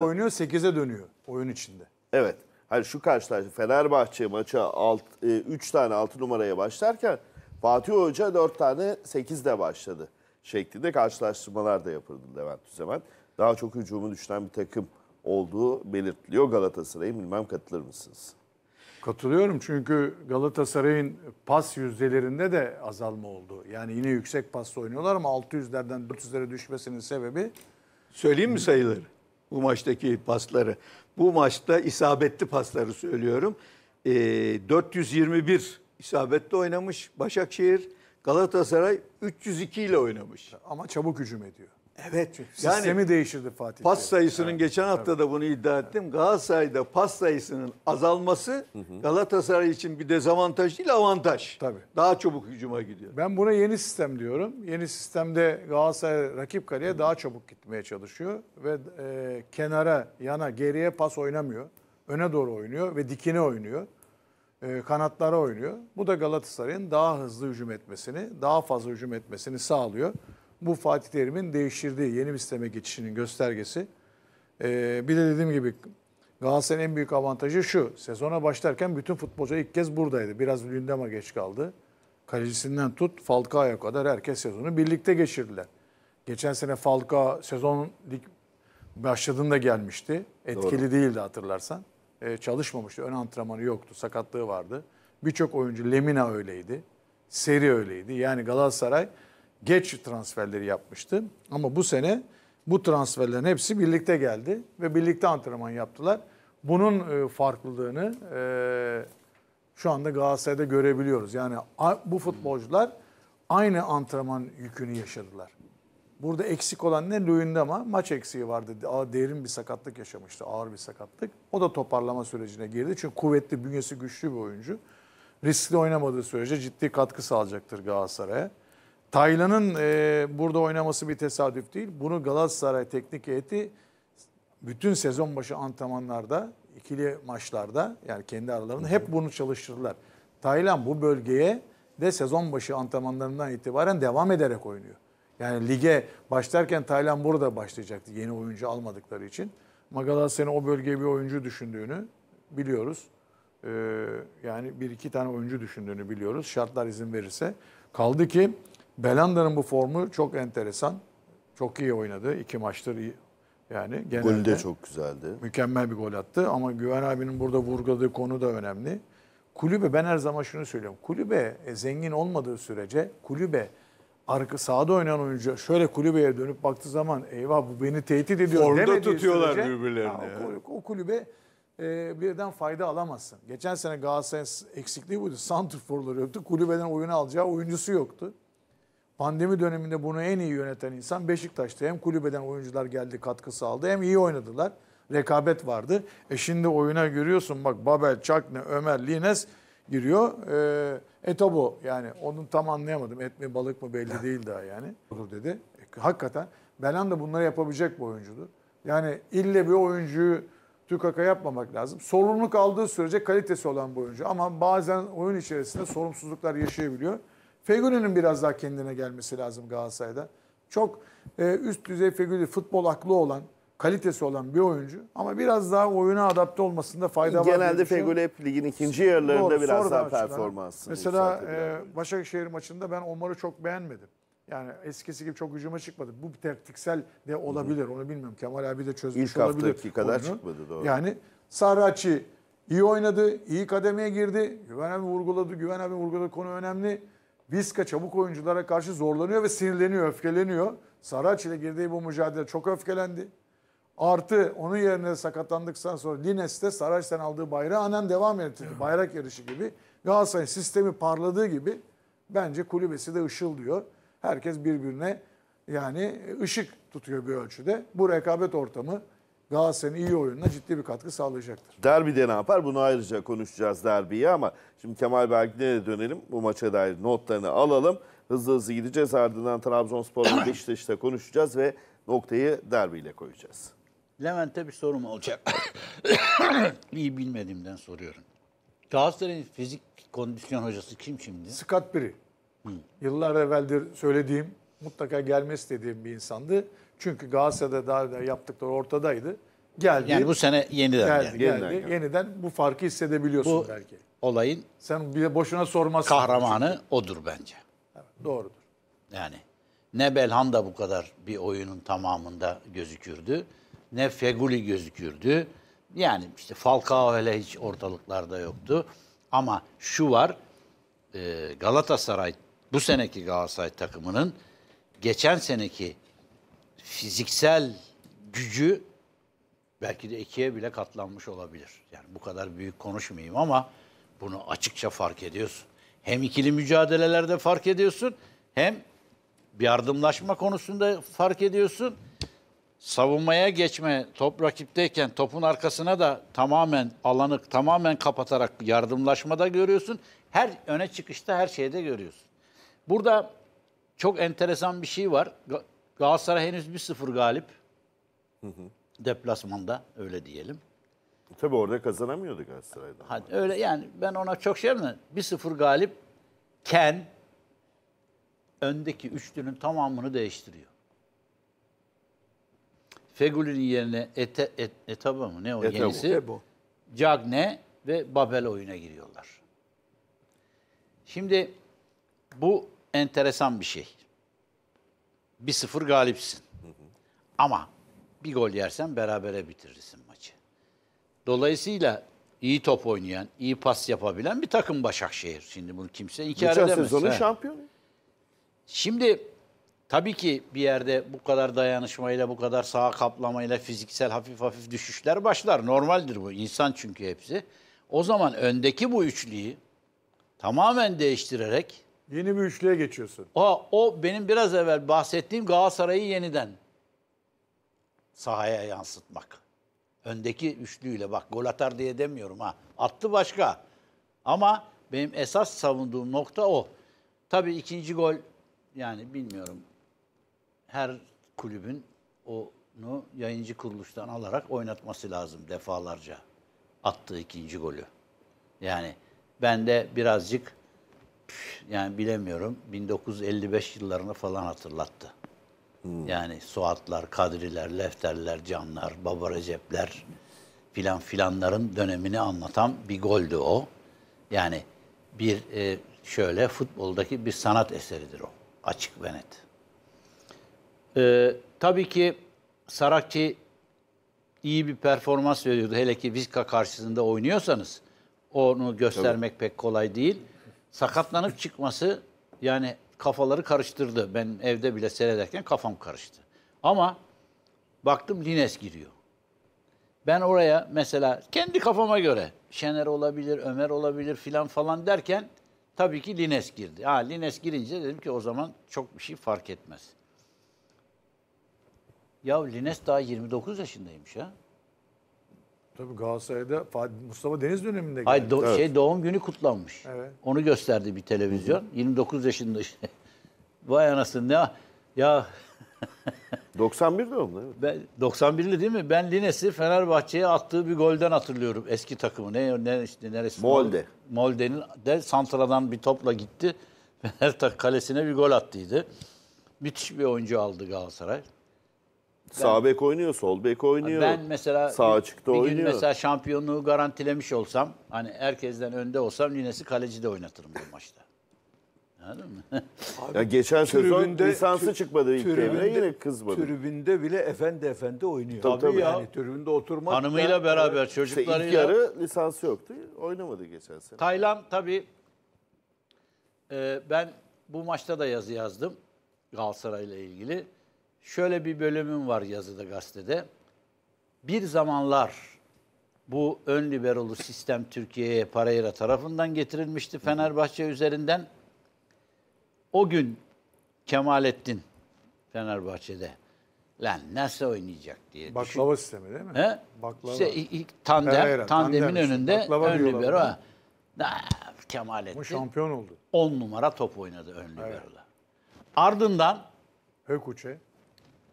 oynuyor 8'e dönüyor oyun içinde. Evet. Hani şu karşılaşma Fenerbahçe maça alt, e, tane 6 numaraya başlarken Fatih Hoca 4 tane 8 başladı şeklinde karşılaştırmalar da yapıldı Levent Tüzemen. Daha çok hücumu düşünen bir takım olduğu belirtiliyor Galatasaray'ın. Bilmem katılır mısınız? Katılıyorum çünkü Galatasaray'ın pas yüzdelerinde de azalma oldu. Yani yine yüksek pasla oynuyorlar ama 600'lerden 400'lere düşmesinin sebebi... Söyleyeyim mi sayıları? Bu maçtaki pasları. Bu maçta isabetli pasları söylüyorum. E, 421 isabetle oynamış Başakşehir. Galatasaray 302 ile oynamış. Ama çabuk hücum ediyor. Evet. yani sistemi değiştirdi Fatih. Pas sayısının evet. geçen hafta da bunu iddia ettim. Evet. Galatasaray'da pas sayısının azalması hı hı. Galatasaray için bir dezavantaj değil avantaj. Tabii. Daha çabuk hücuma gidiyor. Ben buna yeni sistem diyorum. Yeni sistemde Galatasaray rakip kaleye hı. daha çabuk gitmeye çalışıyor ve e, kenara, yana, geriye pas oynamıyor. Öne doğru oynuyor ve dikine oynuyor. E, kanatlara oynuyor. Bu da Galatasaray'ın daha hızlı hücum etmesini, daha fazla hücum etmesini sağlıyor. Bu Fatih Terim'in değiştirdiği yeni bir sisteme geçişinin göstergesi. Ee, bir de dediğim gibi Galatasaray'ın en büyük avantajı şu. Sezona başlarken bütün futbolcu ilk kez buradaydı. Biraz gündeme geç kaldı. Kalecisinden tut Falcao'ya kadar herkes sezonu birlikte geçirdiler. Geçen sene Falcao sezon lig başladığında gelmişti. Etkili Doğru. değildi hatırlarsan. Ee, çalışmamıştı. Ön antrenmanı yoktu. Sakatlığı vardı. Birçok oyuncu Lemina öyleydi. Seri öyleydi. Yani Galatasaray geç transferleri yapmıştı. Ama bu sene bu transferlerin hepsi birlikte geldi ve birlikte antrenman yaptılar. Bunun e, farklılığını e, şu anda Galatasaray'da görebiliyoruz. Yani bu futbolcular aynı antrenman yükünü yaşadılar. Burada eksik olan ne? ama maç eksiği vardı. Derin bir sakatlık yaşamıştı, ağır bir sakatlık. O da toparlama sürecine girdi. Çünkü kuvvetli, bünyesi güçlü bir oyuncu. Riskli oynamadığı sürece ciddi katkı sağlayacaktır Galatasaray'a. Taylan'ın e, burada oynaması bir tesadüf değil. Bunu Galatasaray teknik heyeti bütün sezon başı antrenmanlarda, ikili maçlarda yani kendi aralarında hep bunu çalıştırdılar. Taylan bu bölgeye de sezon başı antrenmanlarından itibaren devam ederek oynuyor. Yani lige başlarken Taylan burada başlayacaktı yeni oyuncu almadıkları için. Ama Galatasaray'ın o bölgeye bir oyuncu düşündüğünü biliyoruz. Ee, yani bir iki tane oyuncu düşündüğünü biliyoruz. Şartlar izin verirse. Kaldı ki Belanda'nın bu formu çok enteresan. Çok iyi oynadı. İki maçtır iyi. Yani genelde Golü de çok güzeldi. Mükemmel bir gol attı ama Güven abinin burada vurguladığı konu da önemli. Kulübe ben her zaman şunu söylüyorum. Kulübe e, zengin olmadığı sürece kulübe arka sahada oynayan oyuncu şöyle kulübeye dönüp baktığı zaman eyvah bu beni tehdit ediyor Formda tutuyorlar sürece, birbirlerini. Ha, o, o kulübe e, birden fayda alamazsın. Geçen sene Galatasaray'ın eksikliği buydu. Santrforları yoktu. Kulübeden oyunu alacağı oyuncusu yoktu. Pandemi döneminde bunu en iyi yöneten insan Beşiktaş'tı. Hem kulübeden oyuncular geldi katkısı aldı hem iyi oynadılar. Rekabet vardı. E şimdi oyuna görüyorsun bak Babel, Çakne, Ömer, Lines giriyor. E, Etobo yani onun tam anlayamadım. Et mi balık mı belli değil daha yani. Olur dedi. E, hakikaten Belen de bunları yapabilecek bir oyuncudur. Yani ille bir oyuncuyu tükaka yapmamak lazım. Sorumluluk aldığı sürece kalitesi olan bir oyuncu. Ama bazen oyun içerisinde sorumsuzluklar yaşayabiliyor. Fegüli'nin biraz daha kendine gelmesi lazım Galatasaray'da. Çok e, üst düzey Fegüli futbol aklı olan, kalitesi olan bir oyuncu. Ama biraz daha oyuna adapte olmasında fayda Genelde var. Genelde Fegüli hep ligin ikinci yarılarında biraz daha performansı. Mesela e, Başakşehir maçında ben Omar'ı çok beğenmedim. Yani eskisi gibi çok hücuma çıkmadı. Bu bir taktiksel de olabilir. Hı. Onu bilmiyorum. Kemal abi de çözmüş İlk olabilir. İlk haftaki kadar oyunu. çıkmadı doğru. Yani Sarraçi iyi oynadı, iyi kademeye girdi. Güven abi vurguladı, Güven abi vurguladı konu önemli. Viska çabuk oyunculara karşı zorlanıyor ve sinirleniyor, öfkeleniyor. Saraç ile girdiği bu mücadele çok öfkelendi. Artı onun yerine sakatlandıktan sonra Lines de Saraç'tan aldığı bayrağı anem devam ettirdi. Bayrak yarışı gibi. Galatasaray sistemi parladığı gibi bence kulübesi de ışıldıyor. Herkes birbirine yani ışık tutuyor bir ölçüde. Bu rekabet ortamı Galatasaray'ın iyi oyununa ciddi bir katkı sağlayacaktır. Derbide ne yapar? Bunu ayrıca konuşacağız derbiyi ama şimdi Kemal Belgin'e dönelim. Bu maça dair notlarını alalım. Hızlı hızlı gideceğiz. Ardından Trabzonspor'la Beşiktaş'ta konuşacağız ve noktayı derbiyle koyacağız. Levent'e bir sorum olacak. İyi bilmediğimden soruyorum. Galatasaray'ın fizik kondisyon hocası kim şimdi? Scott Piri. Yıllar evveldir söylediğim, mutlaka gelmesi dediğim bir insandı. Çünkü Galatasaray'da daha önce yaptıkları ortadaydı. Geldi. Yani bu sene yeniden geldi. Yani. Geldi, yeniden, yeniden bu farkı hissedebiliyorsun bu belki. olayın sen bir boşuna sormasın. Kahramanı çünkü. odur bence. Evet, doğrudur. Yani ne Belhan da bu kadar bir oyunun tamamında gözükürdü. Ne Feguli gözükürdü. Yani işte Falcao hele hiç ortalıklarda yoktu. Ama şu var e, Galatasaray bu seneki Galatasaray takımının geçen seneki fiziksel gücü belki de ikiye bile katlanmış olabilir. Yani bu kadar büyük konuşmayayım ama bunu açıkça fark ediyorsun. Hem ikili mücadelelerde fark ediyorsun hem yardımlaşma konusunda fark ediyorsun. Savunmaya geçme, top rakipteyken topun arkasına da tamamen alanı tamamen kapatarak yardımlaşmada görüyorsun. Her öne çıkışta her şeyde görüyorsun. Burada çok enteresan bir şey var. Galatasaray henüz 1-0 galip. Hı hı. Deplasmanda öyle diyelim. Tabii orada kazanamıyordu Galatasaray'dan. Hadi öyle yani ben ona çok şey mi? 1-0 galip Ken öndeki üçlünün tamamını değiştiriyor. Fegül'ün yerine Ete, et, Etaba mı ne o Etabo. yenisi? Etabo. Cagne ve Babel oyuna giriyorlar. Şimdi bu enteresan bir şey. 1 sıfır galipsin. Ama bir gol yersen berabere bitirirsin maçı. Dolayısıyla iyi top oynayan, iyi pas yapabilen bir takım Başakşehir. Şimdi bunu kimse inkar Geçen edemez. Geçen sezonun şampiyonu. Şimdi tabii ki bir yerde bu kadar dayanışmayla, bu kadar sağa kaplamayla fiziksel hafif hafif düşüşler başlar. Normaldir bu. İnsan çünkü hepsi. O zaman öndeki bu üçlüyü tamamen değiştirerek Yeni bir üçlüye geçiyorsun. O, o benim biraz evvel bahsettiğim Galatasaray'ı yeniden sahaya yansıtmak. Öndeki üçlüyle bak gol atar diye demiyorum ha. Attı başka. Ama benim esas savunduğum nokta o. Tabii ikinci gol yani bilmiyorum. Her kulübün onu yayıncı kuruluştan alarak oynatması lazım defalarca. Attığı ikinci golü. Yani ben de birazcık yani bilemiyorum 1955 yıllarını falan hatırlattı. Hmm. Yani Suatlar, Kadriler, Lefterler, Canlar, Baba Recepler filan filanların dönemini anlatan bir goldü o. Yani bir e, şöyle futboldaki bir sanat eseridir o. Açık ve net. Ee, tabii ki Sarakçı iyi bir performans veriyordu. Hele ki Vizca karşısında oynuyorsanız onu göstermek tabii. pek kolay değil sakatlanıp çıkması yani kafaları karıştırdı. Ben evde bile seyrederken kafam karıştı. Ama baktım Lines giriyor. Ben oraya mesela kendi kafama göre Şener olabilir, Ömer olabilir filan falan derken tabii ki Lines girdi. Ha Lines girince dedim ki o zaman çok bir şey fark etmez. Ya Lines daha 29 yaşındaymış ha. Tabii Galatasaray'da Mustafa Deniz döneminde geldi. Hayır, do- evet. şey doğum günü kutlanmış. Evet. Onu gösterdi bir televizyon. Hı hı. 29 yaşında işte. Vay anasını ne ya 91 doğumlu evet. Ben 91'li değil mi? Ben Lines'i Fenerbahçe'ye attığı bir golden hatırlıyorum. Eski takımı. Ne ne işte neresi? Molde. Molde'nin de santradan bir topla gitti. Fener kalesine bir gol attıydı. Müthiş bir oyuncu aldı Galatasaray. Sağ bek oynuyor, sol bek oynuyor. Ben mesela sağ açıkta bir oynuyor. gün mesela şampiyonluğu garantilemiş olsam, hani herkesten önde olsam Lines'i kaleci de oynatırım bu maçta. Anladın mı? ya geçen sezon lisansı tü- çıkmadı ilk devreye yine kızmadı. Tribünde bile efendi efendi oynuyor. Tabii, tabii. yani tribünde oturmak Hanımıyla beraber, İşte çocuklarıyla. ilk yarı lisansı yoktu. Oynamadı geçen sene. Taylan tabii e, ben bu maçta da yazı yazdım Galatasaray ile ilgili şöyle bir bölümüm var yazıda gazetede. Bir zamanlar bu ön liberolu sistem Türkiye'ye Parayla tarafından getirilmişti Fenerbahçe üzerinden. O gün Kemalettin Fenerbahçe'de lan nasıl oynayacak diye Baklava sistemi değil mi? He? Baklava. Şey, işte ilk tandem, Pereira, tandemin tandem önünde baklava ön libero. Ha, Kemalettin. Bu şampiyon oldu. 10 numara top oynadı ön libero'la. Evet. Ardından Hökuç'e.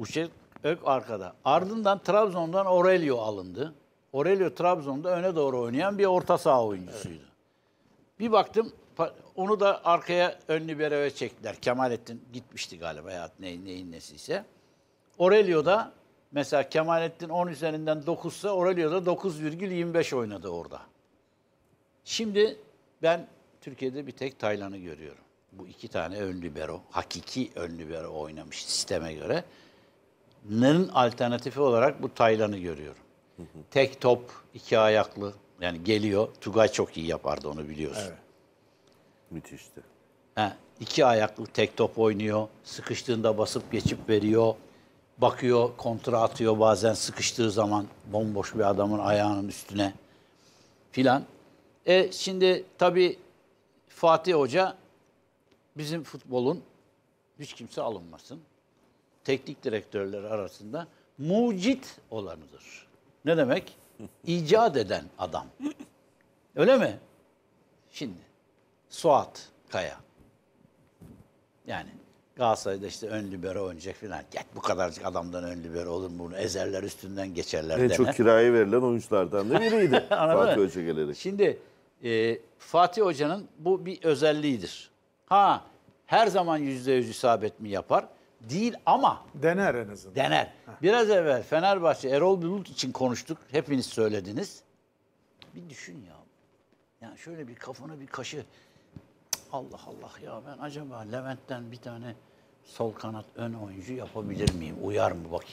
Uşet Ök arkada. Ardından Trabzon'dan Aurelio alındı. Aurelio Trabzon'da öne doğru oynayan bir orta saha oyuncusuydu. Evet. Bir baktım onu da arkaya ön libero'ya çektiler. Kemalettin gitmişti galiba ya ne, neyin nesiyse. Aurelio da mesela Kemalettin 10 üzerinden 9 ise Aurelio da 9,25 oynadı orada. Şimdi ben Türkiye'de bir tek Taylan'ı görüyorum. Bu iki tane ön libero, hakiki ön libero oynamış sisteme göre. Nın alternatifi olarak bu Taylan'ı görüyorum. Hı hı. Tek top, iki ayaklı. Yani geliyor. Tugay çok iyi yapardı onu biliyorsun. Evet. Müthişti. He, iki ayaklı tek top oynuyor. Sıkıştığında basıp geçip veriyor. Bakıyor, kontra atıyor bazen sıkıştığı zaman bomboş bir adamın ayağının üstüne filan. E şimdi tabii Fatih Hoca bizim futbolun hiç kimse alınmasın teknik direktörler arasında mucit olanıdır. Ne demek? İcat eden adam. Öyle mi? Şimdi Suat Kaya. Yani Galatasaray'da işte ön libero oynayacak filan. Get bu kadarcık adamdan ön libero olur mu bunu? Ezerler üstünden geçerler en deme. çok kiraya verilen oyunculardan da biriydi Fatih Hoca gelerek. Şimdi e, Fatih Hoca'nın bu bir özelliğidir. Ha her zaman yüzde yüz isabet mi yapar? değil ama dener en azından. Dener. Heh. Biraz evvel Fenerbahçe Erol Bulut için konuştuk. Hepiniz söylediniz. Bir düşün ya. Yani şöyle bir kafana bir kaşı. Allah Allah ya ben acaba Levent'ten bir tane sol kanat ön oyuncu yapabilir miyim? Uyar mı bakayım?